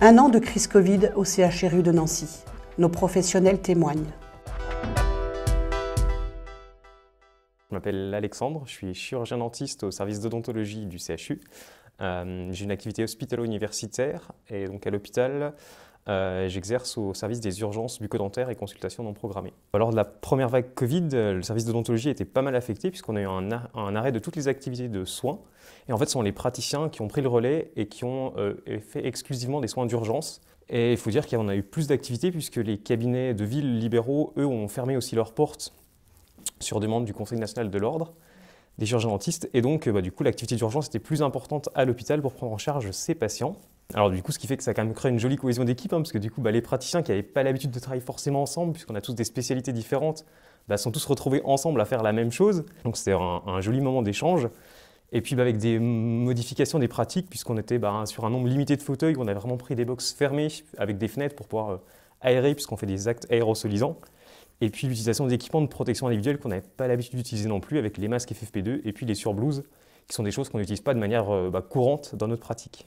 Un an de crise Covid au CHRU de Nancy. Nos professionnels témoignent. Je m'appelle Alexandre, je suis chirurgien dentiste au service d'odontologie du CHU. Euh, j'ai une activité hospitalo-universitaire et donc à l'hôpital, euh, j'exerce au service des urgences bucco et consultations non programmées. Lors de la première vague Covid, euh, le service d'odontologie était pas mal affecté puisqu'on a eu un, arrêt de toutes les activités de soins. Et en fait, ce sont les praticiens qui ont pris le relais et qui ont euh, fait exclusivement des soins d'urgence. Et il faut dire qu'on a eu plus d'activités puisque les cabinets de ville libéraux, eux, ont fermé aussi leurs portes sur demande du Conseil national de l'ordre des chirurgiens dentistes. Et donc, bah, du coup, l'activité d'urgence était plus importante à l'hôpital pour prendre en charge ces patients. Alors du coup, ce qui fait que ça quand même crée une jolie cohésion d'équipe, hein, parce que du coup, bah, les praticiens qui n'avaient pas l'habitude de travailler forcément ensemble, puisqu'on a tous des spécialités différentes, bah, sont tous retrouvés ensemble à faire la même chose. Donc c'était un, joli moment d'échange. Et puis bah, avec des modifications des pratiques, puisqu'on était sur un nombre limité de fauteuils, on avait vraiment pris des boxes fermées avec des fenêtres pour pouvoir euh, aérer, puisqu'on fait des actes aérosolisants. Et puis l'utilisation d'équipements de protection individuelle qu'on n'avait pas l'habitude d'utiliser non plus, avec les masques FFP2 et puis les surblouses, qui sont des choses qu'on n'utilise pas de manière euh, courante dans notre pratique.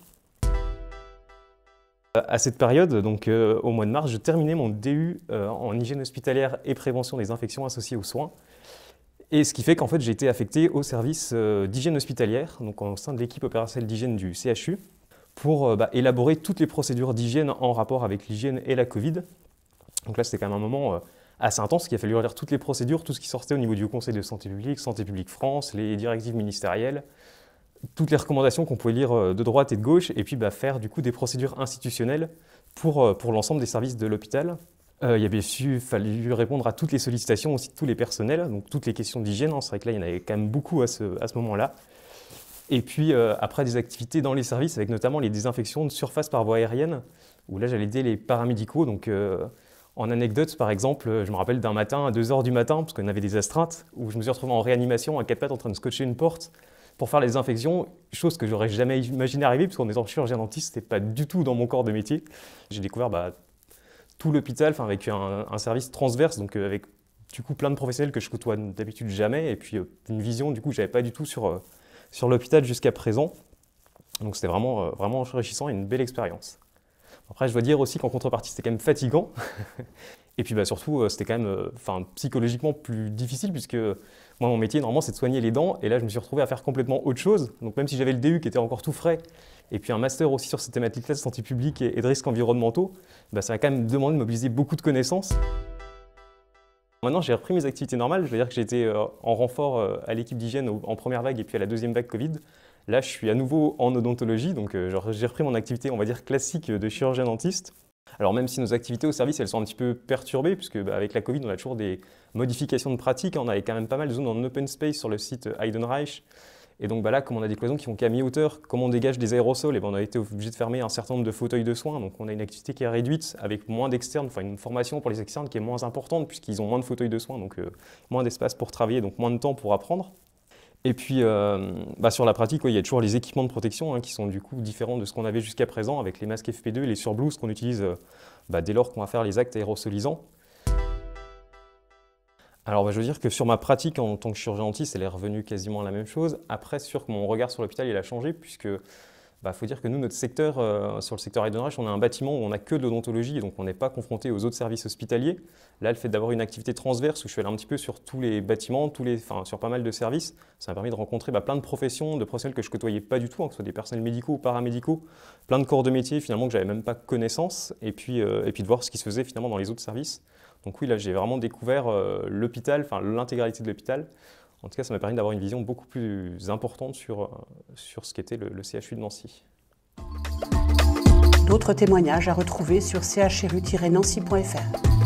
Euh, à cette période, donc euh, au mois de mars, je terminais mon DU euh, en hygiène hospitalière et prévention des infections associées aux soins. Et ce qui fait qu'en fait, j'ai été affecté au service d'hygiène hospitalière, donc au sein de l'équipe opérationnelle d'hygiène du CHU, pour bah, élaborer toutes les procédures d'hygiène en rapport avec l'hygiène et la Covid. Donc là, c'était quand même un moment assez intense, qu'il a fallu relire toutes les procédures, tout ce qui sortait au niveau du Conseil de santé publique, Santé publique France, les directives ministérielles, toutes les recommandations qu'on pouvait lire euh, de droite et de gauche, et puis bah, faire du coup des procédures institutionnelles pour, euh, pour l'ensemble des services de l'hôpital. Euh, il y avait fallu répondre à toutes les sollicitations aussi de tous les personnels, donc toutes les questions d'hygiène. Hein. c'est vrai que là, il y en avait quand même beaucoup à ce, à ce moment-là. Et puis après des activités dans les services, avec notamment les désinfections de surface par voie aérienne, où là j'allais aider les paramédicaux. Donc en anecdote, par exemple, je me rappelle d'un matin à 2h du matin, parce qu'on avait des astreintes, où je me suis retrouvé en réanimation à quatre pattes en train de scotcher une porte pour faire les infections, chose que j'aurais jamais imaginé arriver, puisqu'en étant chirurgien dentiste, c'était pas du tout dans mon corps de métier. J'ai découvert bah, tout l'hôpital, avec un, service transverse, donc euh, avec du coup plein de professionnels que je côtoie d'habitude jamais, et puis euh, une vision du coup que j'avais pas du tout sur, euh, l'hôpital jusqu'à présent. Donc c'était vraiment, vraiment enrichissant et une belle expérience. Après, je dois dire aussi qu'en contrepartie, c'était quand même fatigant. et puis bah, surtout, euh, c'était quand même euh, psychologiquement plus difficile, puisque euh, moi, mon métier, normalement, c'est de soigner les dents. Et là, je me suis retrouvé à faire complètement autre chose. Donc même si j'avais le DU qui était encore tout frais, et puis un master aussi sur ces thématiques-là de santé publique et de risques environnementaux, bah, ça a quand même demandé de mobiliser beaucoup de connaissances. Maintenant, j'ai repris mes activités normales, je veux dire que j'étais en renfort à l'équipe d'hygiène en première vague et puis à la deuxième vague Covid. Là, je suis à nouveau en odontologie, donc euh, j'ai repris mon activité, on va dire, classique euh, de chirurgien dentiste. Alors même si nos activités au service, elles sont un petit peu perturbées, puisque bah, avec la Covid, on a toujours des modifications de pratique. Hein. On avait quand même pas mal de zones en open space sur le site euh, Heidenreich. Et donc bah, là, comme on a des cloisons qui ont qu'à mi-hauteur, comme on dégage des aérosols, et eh ben, on a été obligé de fermer un certain nombre de fauteuils de soins. Donc on a une activité qui est réduite, avec moins d'externes, enfin une formation pour les externes qui est moins importante, puisqu'ils ont moins de fauteuils de soins, donc moins d'espace pour travailler, donc moins de temps pour apprendre. Et puis, euh, bah, sur la pratique, il y a toujours les équipements de protection hein, qui sont du coup différents de ce qu'on avait jusqu'à présent avec les masques FP2 et les surblouses qu'on utilise euh, bah, dès lors qu'on va faire les actes aérosolisants. Alors, bah, je veux dire que sur ma pratique en tant que chirurgien dentiste, elle est revenue quasiment à la même chose. Après, sûr que mon regard sur l'hôpital, il a changé puisque il bah, faut dire que nous, notre secteur, euh, sur le secteur Aidenreich, on a un bâtiment où on n'a que de l'odontologie, donc on n'est pas confronté aux autres services hospitaliers. Là, le fait d'avoir une activité transverse où je suis allé un petit peu sur tous les bâtiments, tous les, enfin, sur pas mal de services, ça m'a permis de rencontrer bah, plein de professions, de professionnels que je côtoyais pas du tout, hein, que ce soit des personnels médicaux ou paramédicaux, plein de corps de métier finalement que j'avais même pas connaissance, et puis, euh, et puis de voir ce qui se faisait finalement dans les autres services. Donc oui, là, j'ai vraiment découvert euh, l'hôpital, enfin l'intégralité de l'hôpital. En tout cas, ça m'a permis d'avoir une vision beaucoup plus importante sur, euh, sur ce qu'était le, le CHU de Nancy. D'autres témoignages à retrouver sur chru-nancy.fr.